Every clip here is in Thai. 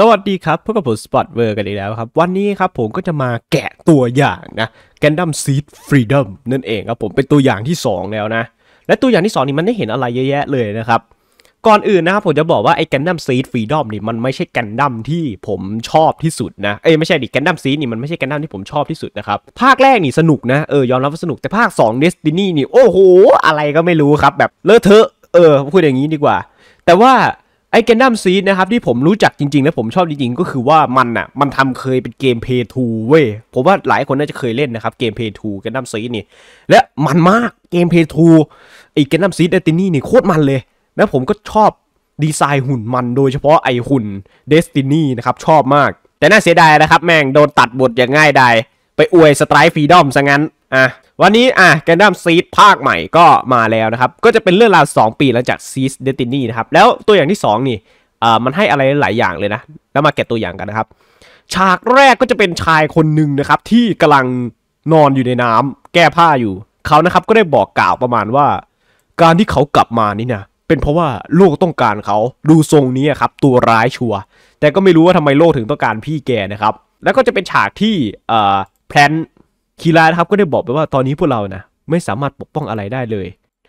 สวัสดีครับพบกับผมสปอตเวอร์กันอีกแล้วครับวันนี้ครับผมก็จะมาแกะตัวอย่างนะแกนดัมซีดฟรีดัมนั่นเองครับผมเป็นตัวอย่างที่ 2 แล้วนะ และตัวอย่างที่ 2 นี่มันได้เห็นอะไรเยอะแยะเลยนะครับก่อนอื่นนะครับผมจะบอกว่าไอ้แกนดัมซีดฟรีดัมนี่มันไม่ใช่แกนดัมที่ผมชอบที่สุดนะเอ้ไม่ใช่ดิแกนดัมซีดนี่มันไม่ใช่แกนดัมที่ผมชอบที่สุดนะครับภาคแรกนี่สนุกนะเออยอมรับว่าสนุกแต่ภาค2 Destiny นี่โอ้โห อะไรก็ไม่รู้ครับ แบบเลอะเทอะเออพูดอย่างนี้ดีกว่า แต่ว่าไอ้เกนดัมซีดนะครับที่ผมรู้จักจริงๆ และผมชอบจริงๆก็คือว่ามันอ่ะมันทำเคยเป็นเกมเพย์ทูเว้ยผมว่าหลายคนน่าจะเคยเล่นนะครับเกมเพย์ทูเกนดัมซีดนี่และมันมากเกมเพย์ทูไอ้เกนดัมซีดเดตินี่นี่โคตรมันเลย แล้วผมก็ชอบดีไซน์หุ่นมันโดยเฉพาะไอหุ่นเดสตินีนะครับชอบมาก แต่น่าเสียดายนะครับแม่ง โดนตัดบทอย่างง่ายดายไปอวยสไตร์ฟรีดอมซะงั้นอ่ะวันนี้อ่ะแกนดัมซีดภาคใหม่ก็มาแล้วนะครับก็จะเป็นเรื่องราว 2 ปีหลังจากซีดเดตินีนะครับแล้วตัวอย่างที่2นี่อ่ามันให้อะไรหลายอย่างเลยนะ แล้วมาแกะตัวอย่างกันนะครับ ฉากแรกก็จะเป็นชายคนหนึ่งนะครับ ที่กำลังนอนอยู่ในน้ำแก้ผ้าอยู่ เขานะครับก็ได้บอกกล่าวประมาณว่า การที่เขากลับมานี่นะเป็นเพราะว่า โลกต้องการเขาดูทรงนี้ครับตัวร้ายชัวแต่ก็ไม่รู้ว่าทำไมโลกถึงต้องการพี่แกนะครับแล้วก็จะเป็นฉากที่เอ่อแพลนคีรานะครับก็ได้บอกไปว่าตอนนี้พวกเรานะไม่สามารถปกป้องอะไรได้เลย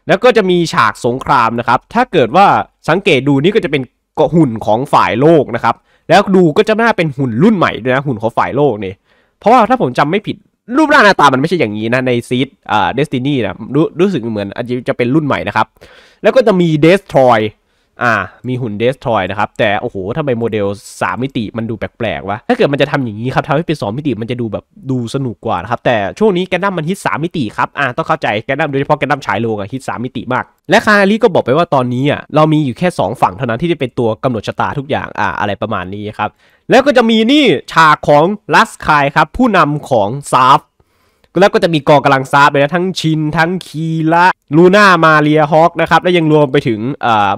แล้วก็จะมีฉากสงครามนะครับถ้าเกิดว่าสังเกตดูนี่ก็จะเป็นหุ่นของฝ่ายโลกนะครับแล้วดูก็จะน่าเป็นหุ่นรุ่นใหม่ด้วยนะหุ่นของฝ่ายโลกเนี่ยเพราะว่าถ้าผมจำไม่ผิดรูปร่างหน้าตามันไม่ใช่อย่างนี้นะในซีดเดสตินีนะรู้รู้สึกเหมือนอาจจะเป็นรุ่นใหม่นะครับแล้วก็จะมีเดสทรอยอ่ามีหุ่นเดสทอยนะครับแต่โอ้โหทำไมโมเดล 3 มิติมันดูแปลกๆวะถ้าเกิดมันจะทำอย่างนี้ครับทำให้เป็น 2 มิติมันจะดูแบบดูสนุกกว่านะครับแต่ช่วงนี้แกนั้มมันฮิต3มิติครับอ่าต้องเข้าใจแกนั้มโดยเฉพาะแกนั้มฉายโลกอะฮิต3มิติมาก และคาราลีก็บอกไปว่าตอนนี้อ่ะเรามีอยู่แค่ 2 ฝั่งเท่านั้นที่จะเป็นตัวกำหนดชะตาทุกอย่างอ่าอะไรประมาณนี้ครับแล้วก็จะมีนี่ฉากของลัสคายครับผู้นำของซาฟแล้วก็จะมีกองกำลังซาร์ลยนะทั้งชิน ทั้งคีละลูน่า มาเรีย ฮอกนะครับและยังรวมไปถึง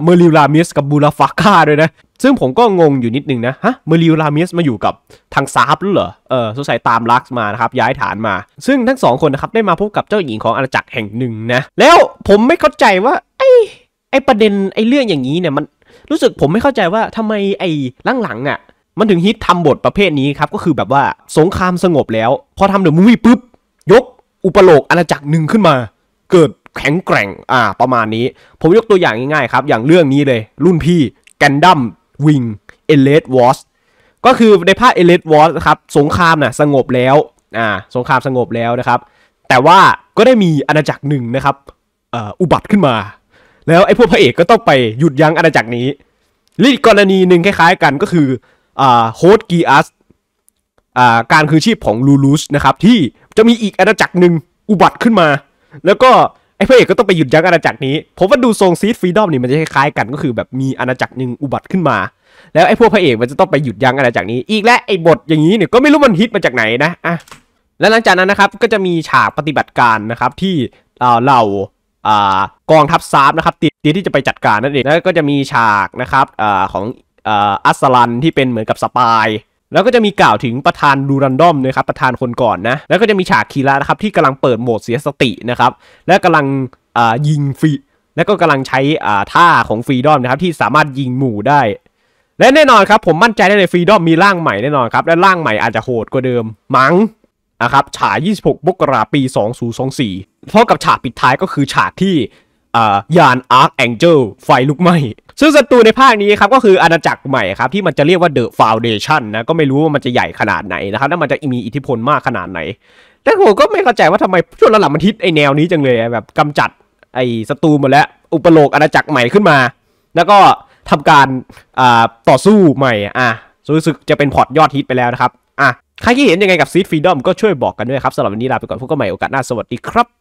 เมอริลามิสกับบูราฟาก้าด้วยนะ ซึ่งผมก็งงอยู่นิดนึงนะฮะเมอริลามิสมาอยู่กับทางซาร์เหรอเออสงสัยตามลักซ์มานะครับย้ายฐานมา ซึ่งทั้งสองคนนะครับได้มาพบกับเจ้าหญิงของอาณาจักรแห่งหนึ่งนะแล้วผมไม่เข้าใจว่า ไอ้ไอ้ประเด็นไอ้เรื่องอย่างนี้เนี่ยมันรู้สึกผมไม่เข้าใจว่าทำไมไอ้หลังๆอ่ะมันถึงฮิตทำบทประเภทนี้ครับก็คือแบบว่าสงครามสงบแล้ว พอทำเดอะมูวี่ปุ๊บยกอุปโลกอาณาจักรหนึ่งขึ้นมา เกิดแข็งแกร่งอ่าประมาณนี้ ผมยกตัวอย่างง่ายๆครับอย่างเรื่องนี้เลย รุ่นพี่แกนดัมวิงเอเลดวอสก็คือในภาคเอเลดวอสครับสงครามนะ่ะสงบแล้วอ่าสงครามสงบแล้วนะครับแต่ว่าก็ได้มีอาณาจักรหนึ่งนะครับอุบัติขึ้นมา แล้วไอ้พวกพระเอกก็ต้องไปหยุดยั้งอาณาจักรนี้ลีกรณีหนึ่งคล้ายๆกันก็คือโฮสกีอัสการคืนชีพของลูลูสนะครับที่จะมีอีกอาณาจักรหนึ่งอุบัติขึ้นมา แล้วก็ไอ้พระเอกก็ต้องไปหยุดยั้งอาณาจักรนี้ผมว่าดูทรงซีดฟรีดอมนี่มันจะคล้ายๆกันก็คือแบบมีอาณาจักรหนึ่งอุบัติขึ้นมาแล้วไอ้พวกพระเอกมันจะต้องไปหยุดยั้งอาณาจักรนี้ อีกและไอ้บทอย่างนี้เนี่ยก็ไม่รู้มันฮิตมาจากไหนนะอ่ะและหลังจากนั้นนะครับก็จะมีฉากปฏิบัติการนะครับที่เหล่ากองทัพซาร์นะครับเตรียมที่จะไปจัดการนั่นเองแล้วก็จะมีฉากนะครับของอัสลันที่เป็นเหมือนกับสปายแล้วก็จะมีกล่าวถึงประธานดูรันดอมนะครับประธานคนก่อนนะแล้วก็จะมีฉากคีระนะครับที่กำลังเปิดโหมดเสียสตินะครับและกำลังยิงฟรีและก็กำลังใช้ท่าของฟรีดอมนะครับที่สามารถยิงหมู่ได้ และแน่นอนครับผมมั่นใจได้เลยฟรีดอมมีร่างใหม่แน่นอนครับและร่างใหม่อาจจะโหดกว่าเดิมมั้งนะครับฉาย26มกราปี2024เท่ากับฉากปิดท้ายก็คือฉากที่ยานอาร์คแองเจิลไฟลุกไหม้ซึ่งศัตรูในภาคนี้ครับก็คืออาณาจักรใหม่ครับที่มันจะเรียกว่าเดอะฟาวเดชันนะก็ไม่รู้ว่ามันจะใหญ่ขนาดไหนนะครับแล้วมันจะมีอิทธิพลมากขนาดไหน แต่ผมก็ไม่เข้าใจว่าทำไมช่วงหลังมันทิศไอแนวนี้จังเลยแบบกำจัดไอศัตรูหมดแล้ว อุปโลกอาณาจักรใหม่ขึ้นมา แล้วก็ทำการอ่าต่อสู้ใหม่อ่ะรู้สึกจะเป็นพอร์ตยอดฮิตไปแล้วนะครับอ่ะใครที่เห็นยังไงกับซีดฟรีดอมก็ช่วยบอกกันด้วยครับสำหรับวันนี้ลาไปก่อนพบกันใหม่โอกาสหน้าสวัสดีครับ